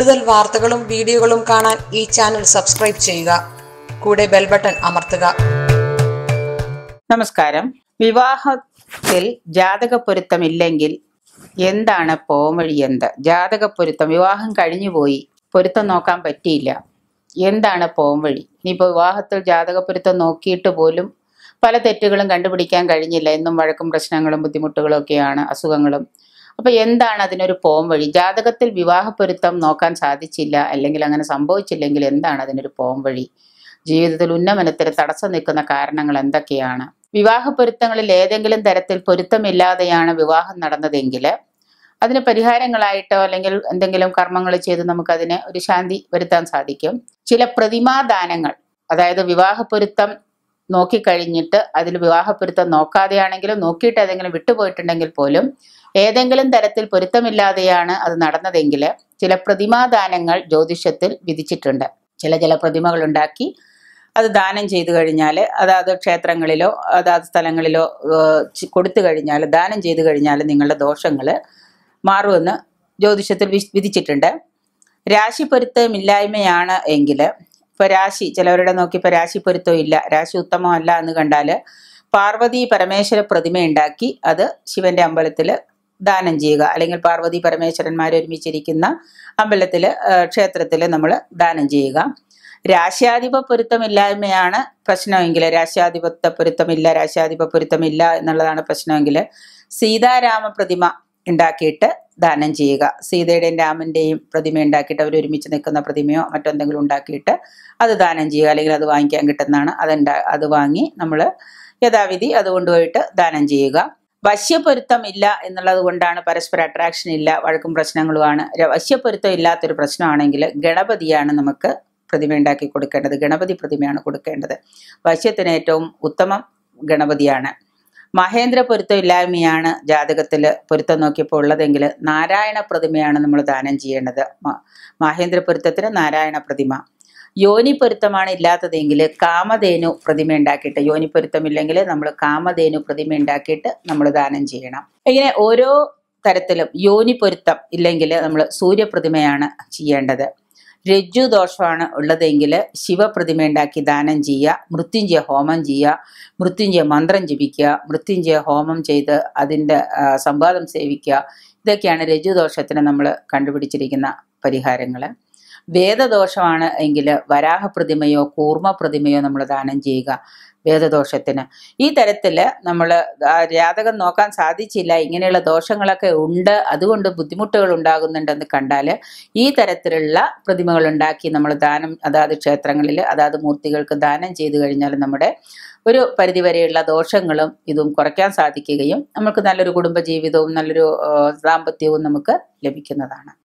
കൂടുതൽ വാർത്തകളും വീഡിയോകളും കാണാൻ ഈ ചാനൽ സബ്സ്ക്രൈബ് ചെയ്യുക കൂടെ ബെൽ ബട്ടൺ അമർത്തുക നമസ്കാരം വിവാഹത്തിൽ ജാതക പൊരുത്തമില്ലെങ്കിൽ എന്താണ് എന്ത് ജാതക പൊരുത്തം വിവാഹം കഴിഞ്ഞു പോയി പൊരുത്തം നോക്കാൻ പറ്റിയില്ല എന്താണ് പോംവഴി ഇനിയിപ്പോൾ വിവാഹത്തിൽ ജാതക പൊരുത്തം നോക്കിയിട്ട് പോലും പല തെറ്റുകളും കണ്ടുപിടിക്കാൻ കഴിഞ്ഞില്ല എന്നും വഴക്കും പ്രശ്നങ്ങളും ബുദ്ധിമുട്ടുകളും ഒക്കെയാണ് അസുഖങ്ങളും അപ്പോൾ എന്താണ് അതിനൊരു പോം വഴി ജാതകത്തിൽ വിവാഹപ്പൊരുത്തം നോക്കാൻ സാധിച്ചില്ല അല്ലെങ്കിൽ അങ്ങനെ സംഭവിച്ചില്ലെങ്കിൽ എന്താണ് അതിനൊരു പോം വഴി ജീവിതത്തിൽ ഉന്നമനത്തിൽ തടസ്സം നിൽക്കുന്ന കാരണങ്ങൾ എന്തൊക്കെയാണ് പൊരുത്തങ്ങളിൽ ഏതെങ്കിലും തരത്തിൽ പൊരുത്തമില്ലാതെയാണ് വിവാഹം നടന്നതെങ്കിൽ അതിന് പരിഹാരങ്ങളായിട്ടോ അല്ലെങ്കിൽ എന്തെങ്കിലും കർമ്മങ്ങൾ ചെയ്ത് നമുക്കതിനെ ഒരു ശാന്തി വരുത്താൻ സാധിക്കും ചില പ്രതിമാദാനങ്ങൾ അതായത് പൊരുത്തം നോക്കിക്കഴിഞ്ഞിട്ട് അതിൽ വിവാഹപ്പൊരുത്തം നോക്കാതെയാണെങ്കിലും നോക്കിയിട്ട് ഏതെങ്കിലും വിട്ടുപോയിട്ടുണ്ടെങ്കിൽ പോലും ഏതെങ്കിലും തരത്തിൽ പൊരുത്തമില്ലാതെയാണ് അത് നടന്നതെങ്കിൽ ചില പ്രതിമാദാനങ്ങൾ ജ്യോതിഷത്തിൽ വിധിച്ചിട്ടുണ്ട് ചില ചില പ്രതിമകൾ ഉണ്ടാക്കി അത് ദാനം ചെയ്തു കഴിഞ്ഞാൽ അതാത് ക്ഷേത്രങ്ങളിലോ അതാത് സ്ഥലങ്ങളിലോ കൊടുത്തു കഴിഞ്ഞാൽ ദാനം ചെയ്തു കഴിഞ്ഞാൽ നിങ്ങളുടെ ദോഷങ്ങൾ മാറുമെന്ന് ജ്യോതിഷത്തിൽ വിധിച്ചിട്ടുണ്ട് രാശിപ്പൊരുത്തമില്ലായ്മയാണ് എങ്കിൽ ഇപ്പൊ രാശി ചിലവരുടെ നോക്കി ഇപ്പൊ രാശി പൊരുത്തമില്ല രാശി ഉത്തമമല്ല എന്ന് കണ്ടാല് പാർവതി പരമേശ്വര പ്രതിമ ഉണ്ടാക്കി അത് ശിവന്റെ അമ്പലത്തിൽ ദാനം ചെയ്യുക അല്ലെങ്കിൽ പാർവതി പരമേശ്വരന്മാർ ഒരുമിച്ചിരിക്കുന്ന അമ്പലത്തില് ക്ഷേത്രത്തിൽ നമ്മൾ ദാനം ചെയ്യുക രാശ്യാധിപ പൊരുത്തമില്ലായ്മയാണ് പ്രശ്നമെങ്കിൽ രാശ്യാധിപത്യ പൊരുത്തമില്ല രാശ്യാധിപ പൊരുത്തമില്ല എന്നുള്ളതാണ് പ്രശ്നമെങ്കിൽ സീതാരാമ പ്രതിമ ഉണ്ടാക്കിയിട്ട് ദാനം ചെയ്യുക സീതയുടെയും രാമൻ്റെയും പ്രതിമ ഉണ്ടാക്കിയിട്ട് അവർ ഒരുമിച്ച് നിൽക്കുന്ന പ്രതിമയോ മറ്റെന്തെങ്കിലും ഉണ്ടാക്കിയിട്ട് അത് ദാനം ചെയ്യുക അല്ലെങ്കിൽ അത് വാങ്ങിക്കാൻ കിട്ടുന്നതാണ് അതുണ്ടാ അത് വാങ്ങി നമ്മൾ യഥാവിധി അത് കൊണ്ടുപോയിട്ട് ദാനം ചെയ്യുക വശ്യപൊരുത്തം ഇല്ല എന്നുള്ളത് കൊണ്ടാണ് പരസ്പര അട്രാക്ഷൻ ഇല്ല വഴക്കും പ്രശ്നങ്ങളുമാണ് വശ്യപൊരുത്തം ഇല്ലാത്തൊരു പ്രശ്നമാണെങ്കിൽ ഗണപതിയാണ് നമുക്ക് പ്രതിമ ഉണ്ടാക്കി കൊടുക്കേണ്ടത് ഗണപതി പ്രതിമയാണ് കൊടുക്കേണ്ടത് വശ്യത്തിന് ഏറ്റവും ഉത്തമം ഗണപതിയാണ് മഹേന്ദ്ര ഇല്ലായ്മയാണ് ജാതകത്തിൽ പൊരുത്തം നോക്കിയപ്പോൾ ഉള്ളതെങ്കിൽ നാരായണ പ്രതിമയാണ് നമ്മൾ ദാനം ചെയ്യേണ്ടത് മഹേന്ദ്ര പൊരുത്തത്തിന് നാരായണ പ്രതിമ യോനി പൊരുത്തമാണ് ഇല്ലാത്തതെങ്കിൽ കാമധേനു പ്രതിമ ഉണ്ടാക്കിയിട്ട് യോനി ഇല്ലെങ്കിൽ നമ്മൾ കാമധേനു പ്രതിമ ഉണ്ടാക്കിയിട്ട് നമ്മൾ ദാനം ചെയ്യണം ഇങ്ങനെ ഓരോ തരത്തിലും യോനി പൊരുത്തം ഇല്ലെങ്കിൽ നമ്മൾ സൂര്യപ്രതിമയാണ് ചെയ്യേണ്ടത് രജ്ജു ദോഷമാണ് ഉള്ളതെങ്കിൽ ശിവപ്രതിമ ഉണ്ടാക്കി ദാനം ചെയ്യുക മൃത്യുഞ്ജയ ഹോമം ചെയ്യുക മൃത്യുഞ്ജയ മന്ത്രം ജപിക്കുക മൃത്യുഞ്ജയ ഹോമം ചെയ്ത് അതിൻ്റെ സംവാദം സേവിക്കുക ഇതൊക്കെയാണ് രജ്ജു ദോഷത്തിന് നമ്മൾ കണ്ടുപിടിച്ചിരിക്കുന്ന പരിഹാരങ്ങൾ വേദദോഷമാണ് എങ്കിൽ വരാഹ പ്രതിമയോ കൂർമ്മ പ്രതിമയോ നമ്മൾ ദാനം ചെയ്യുക വേദദോഷത്തിന് ഈ തരത്തിൽ നമ്മൾ ജാതകം നോക്കാൻ സാധിച്ചില്ല ഇങ്ങനെയുള്ള ദോഷങ്ങളൊക്കെ ഉണ്ട് അതുകൊണ്ട് ബുദ്ധിമുട്ടുകൾ ഉണ്ടാകുന്നുണ്ടെന്ന് കണ്ടാൽ ഈ തരത്തിലുള്ള പ്രതിമകൾ ഉണ്ടാക്കി നമ്മൾ ദാനം അതാത് ക്ഷേത്രങ്ങളിൽ അതാത് മൂർത്തികൾക്ക് ദാനം ചെയ്തു കഴിഞ്ഞാൽ നമ്മുടെ ഒരു പരിധിവരെയുള്ള ദോഷങ്ങളും ഇതും കുറയ്ക്കാൻ സാധിക്കുകയും നമുക്ക് നല്ലൊരു കുടുംബജീവിതവും നല്ലൊരു ദാമ്പത്യവും നമുക്ക് ലഭിക്കുന്നതാണ്